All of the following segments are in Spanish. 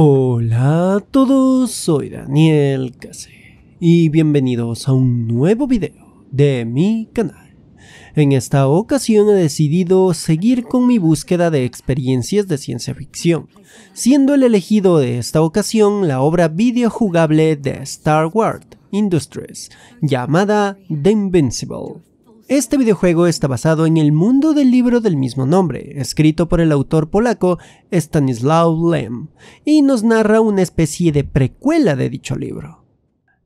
Hola a todos, soy Daniel Case y bienvenidos a un nuevo video de mi canal. En esta ocasión he decidido seguir con mi búsqueda de experiencias de ciencia ficción, siendo el elegido de esta ocasión la obra videojugable de Star Wars Industries, llamada The Invincible. Este videojuego está basado en el mundo del libro del mismo nombre, escrito por el autor polaco Stanislaw Lem, y nos narra una especie de precuela de dicho libro.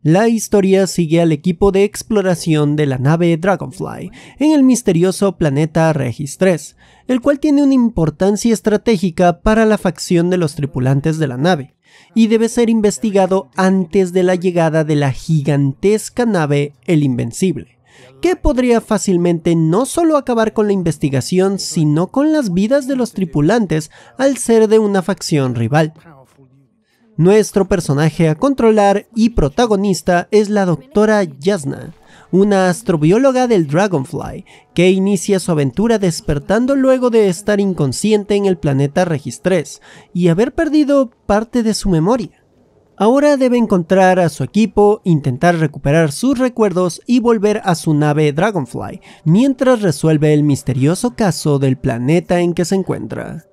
La historia sigue al equipo de exploración de la nave Dragonfly en el misterioso planeta Regis III, el cual tiene una importancia estratégica para la facción de los tripulantes de la nave, y debe ser investigado antes de la llegada de la gigantesca nave El Invencible que podría fácilmente no solo acabar con la investigación, sino con las vidas de los tripulantes al ser de una facción rival. Nuestro personaje a controlar y protagonista es la doctora Yasna, una astrobióloga del Dragonfly, que inicia su aventura despertando luego de estar inconsciente en el planeta Registres y haber perdido parte de su memoria. Ahora debe encontrar a su equipo, intentar recuperar sus recuerdos y volver a su nave Dragonfly, mientras resuelve el misterioso caso del planeta en que se encuentra.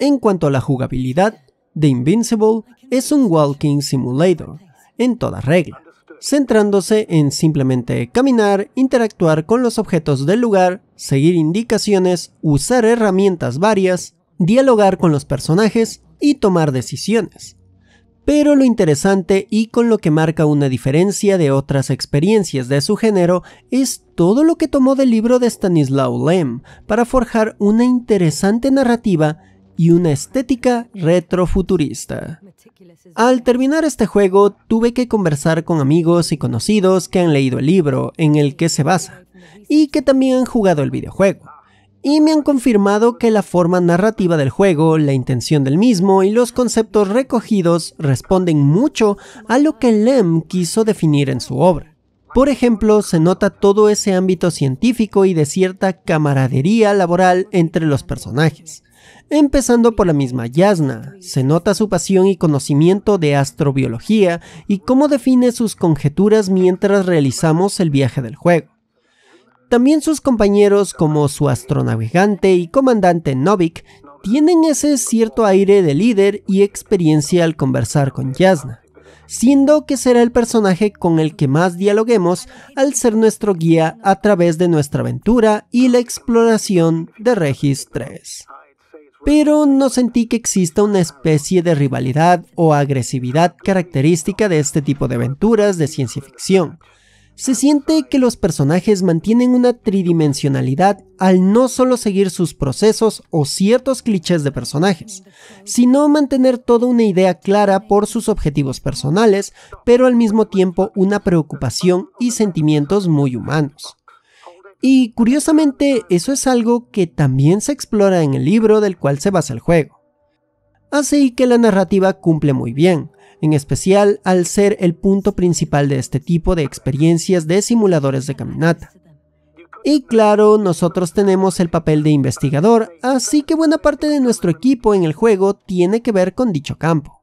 En cuanto a la jugabilidad, The Invincible es un walking simulator, en toda regla, centrándose en simplemente caminar, interactuar con los objetos del lugar, seguir indicaciones, usar herramientas varias, dialogar con los personajes y tomar decisiones pero lo interesante y con lo que marca una diferencia de otras experiencias de su género es todo lo que tomó del libro de Stanislaw Lem para forjar una interesante narrativa y una estética retrofuturista. Al terminar este juego, tuve que conversar con amigos y conocidos que han leído el libro en el que se basa y que también han jugado el videojuego y me han confirmado que la forma narrativa del juego, la intención del mismo y los conceptos recogidos responden mucho a lo que Lem quiso definir en su obra. Por ejemplo, se nota todo ese ámbito científico y de cierta camaradería laboral entre los personajes. Empezando por la misma Yasna, se nota su pasión y conocimiento de astrobiología y cómo define sus conjeturas mientras realizamos el viaje del juego. También sus compañeros como su astronavigante y comandante Novik tienen ese cierto aire de líder y experiencia al conversar con Yasna, siendo que será el personaje con el que más dialoguemos al ser nuestro guía a través de nuestra aventura y la exploración de Regis 3. Pero no sentí que exista una especie de rivalidad o agresividad característica de este tipo de aventuras de ciencia ficción, se siente que los personajes mantienen una tridimensionalidad al no solo seguir sus procesos o ciertos clichés de personajes, sino mantener toda una idea clara por sus objetivos personales, pero al mismo tiempo una preocupación y sentimientos muy humanos. Y curiosamente, eso es algo que también se explora en el libro del cual se basa el juego. Así que la narrativa cumple muy bien, en especial al ser el punto principal de este tipo de experiencias de simuladores de caminata. Y claro, nosotros tenemos el papel de investigador, así que buena parte de nuestro equipo en el juego tiene que ver con dicho campo.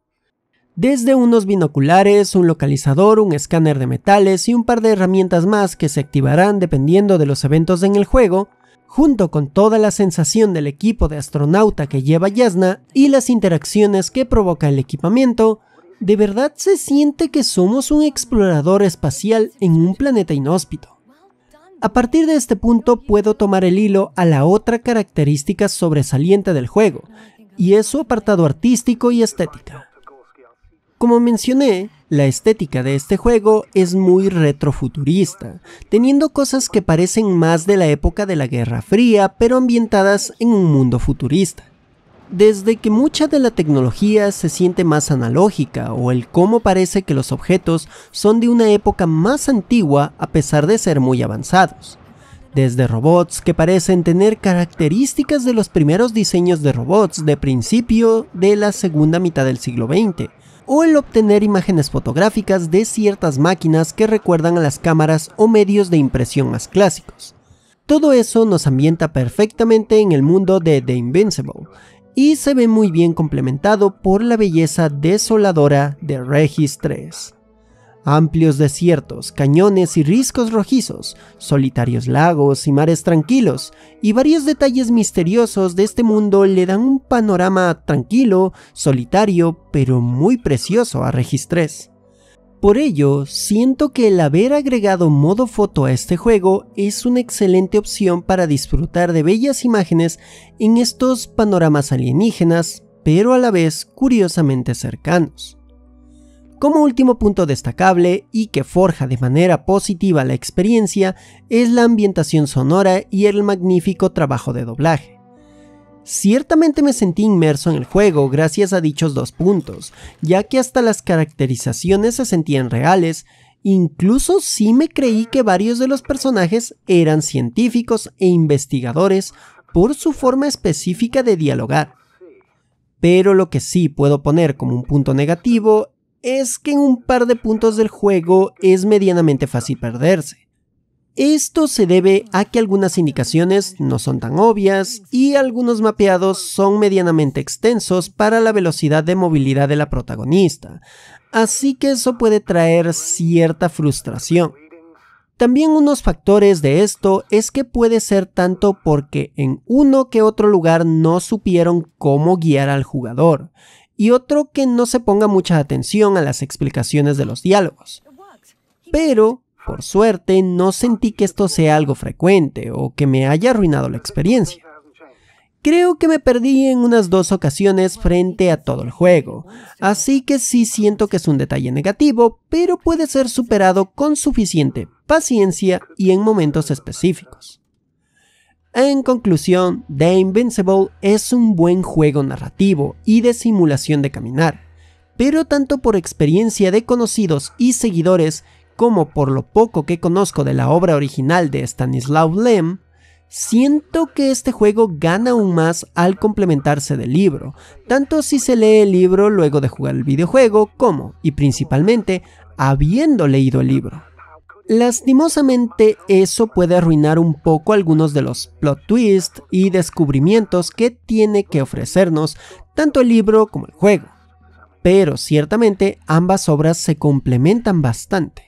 Desde unos binoculares, un localizador, un escáner de metales y un par de herramientas más que se activarán dependiendo de los eventos en el juego, junto con toda la sensación del equipo de astronauta que lleva Yasna y las interacciones que provoca el equipamiento, de verdad se siente que somos un explorador espacial en un planeta inhóspito. A partir de este punto puedo tomar el hilo a la otra característica sobresaliente del juego, y es su apartado artístico y estética. Como mencioné, la estética de este juego es muy retrofuturista, teniendo cosas que parecen más de la época de la Guerra Fría, pero ambientadas en un mundo futurista. Desde que mucha de la tecnología se siente más analógica o el cómo parece que los objetos son de una época más antigua a pesar de ser muy avanzados. Desde robots que parecen tener características de los primeros diseños de robots de principio de la segunda mitad del siglo XX, o el obtener imágenes fotográficas de ciertas máquinas que recuerdan a las cámaras o medios de impresión más clásicos. Todo eso nos ambienta perfectamente en el mundo de The Invincible y se ve muy bien complementado por la belleza desoladora de Regis 3 amplios desiertos, cañones y riscos rojizos, solitarios lagos y mares tranquilos, y varios detalles misteriosos de este mundo le dan un panorama tranquilo, solitario, pero muy precioso a Registrés. Por ello, siento que el haber agregado modo foto a este juego es una excelente opción para disfrutar de bellas imágenes en estos panoramas alienígenas, pero a la vez curiosamente cercanos. Como último punto destacable y que forja de manera positiva la experiencia es la ambientación sonora y el magnífico trabajo de doblaje. Ciertamente me sentí inmerso en el juego gracias a dichos dos puntos, ya que hasta las caracterizaciones se sentían reales, incluso sí me creí que varios de los personajes eran científicos e investigadores por su forma específica de dialogar pero lo que sí puedo poner como un punto negativo es que en un par de puntos del juego es medianamente fácil perderse. Esto se debe a que algunas indicaciones no son tan obvias y algunos mapeados son medianamente extensos para la velocidad de movilidad de la protagonista, así que eso puede traer cierta frustración. También unos factores de esto es que puede ser tanto porque en uno que otro lugar no supieron cómo guiar al jugador, y otro que no se ponga mucha atención a las explicaciones de los diálogos. Pero, por suerte, no sentí que esto sea algo frecuente o que me haya arruinado la experiencia. Creo que me perdí en unas dos ocasiones frente a todo el juego, así que sí siento que es un detalle negativo, pero puede ser superado con suficiente paciencia y en momentos específicos. En conclusión, The Invincible es un buen juego narrativo y de simulación de caminar, pero tanto por experiencia de conocidos y seguidores como por lo poco que conozco de la obra original de Stanislaw Lem, siento que este juego gana aún más al complementarse del libro, tanto si se lee el libro luego de jugar el videojuego como, y principalmente, habiendo leído el libro. Lastimosamente eso puede arruinar un poco algunos de los plot twists y descubrimientos que tiene que ofrecernos tanto el libro como el juego, pero ciertamente ambas obras se complementan bastante.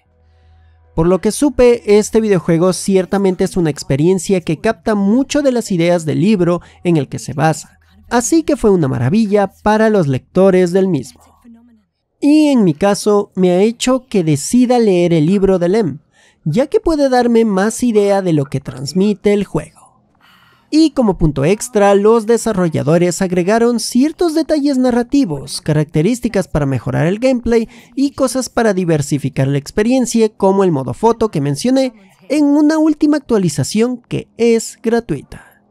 Por lo que supe, este videojuego ciertamente es una experiencia que capta mucho de las ideas del libro en el que se basa, así que fue una maravilla para los lectores del mismo. Y en mi caso, me ha hecho que decida leer el libro de Lem, ya que puede darme más idea de lo que transmite el juego. Y como punto extra, los desarrolladores agregaron ciertos detalles narrativos, características para mejorar el gameplay y cosas para diversificar la experiencia como el modo foto que mencioné en una última actualización que es gratuita.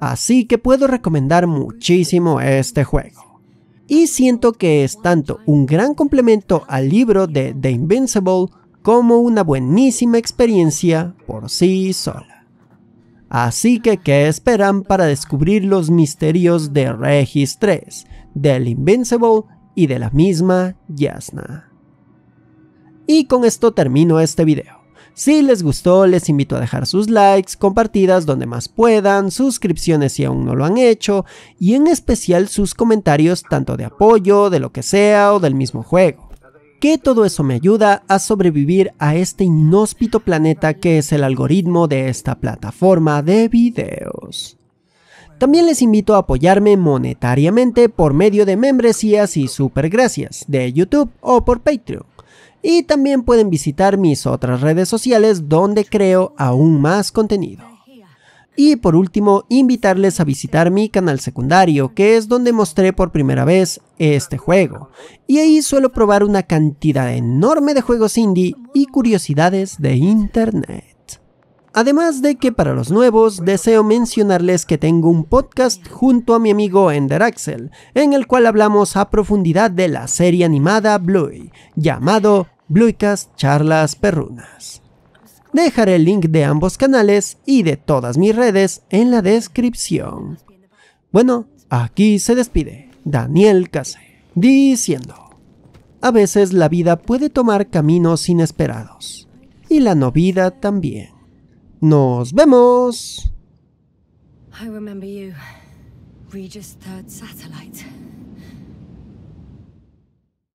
Así que puedo recomendar muchísimo este juego y siento que es tanto un gran complemento al libro de The Invincible como una buenísima experiencia por sí sola. Así que, ¿qué esperan para descubrir los misterios de Regis 3, del Invincible y de la misma Yasna? Y con esto termino este video. Si les gustó, les invito a dejar sus likes, compartidas donde más puedan, suscripciones si aún no lo han hecho, y en especial sus comentarios tanto de apoyo, de lo que sea o del mismo juego que todo eso me ayuda a sobrevivir a este inhóspito planeta que es el algoritmo de esta plataforma de videos. También les invito a apoyarme monetariamente por medio de membresías y supergracias de YouTube o por Patreon. Y también pueden visitar mis otras redes sociales donde creo aún más contenido. Y por último, invitarles a visitar mi canal secundario, que es donde mostré por primera vez este juego. Y ahí suelo probar una cantidad enorme de juegos indie y curiosidades de internet. Además de que para los nuevos, deseo mencionarles que tengo un podcast junto a mi amigo Ender Axel, en el cual hablamos a profundidad de la serie animada Bluey, llamado Bluecast Charlas Perrunas. Dejaré el link de ambos canales y de todas mis redes en la descripción. Bueno, aquí se despide Daniel Case, diciendo, a veces la vida puede tomar caminos inesperados, y la vida también. ¡Nos vemos!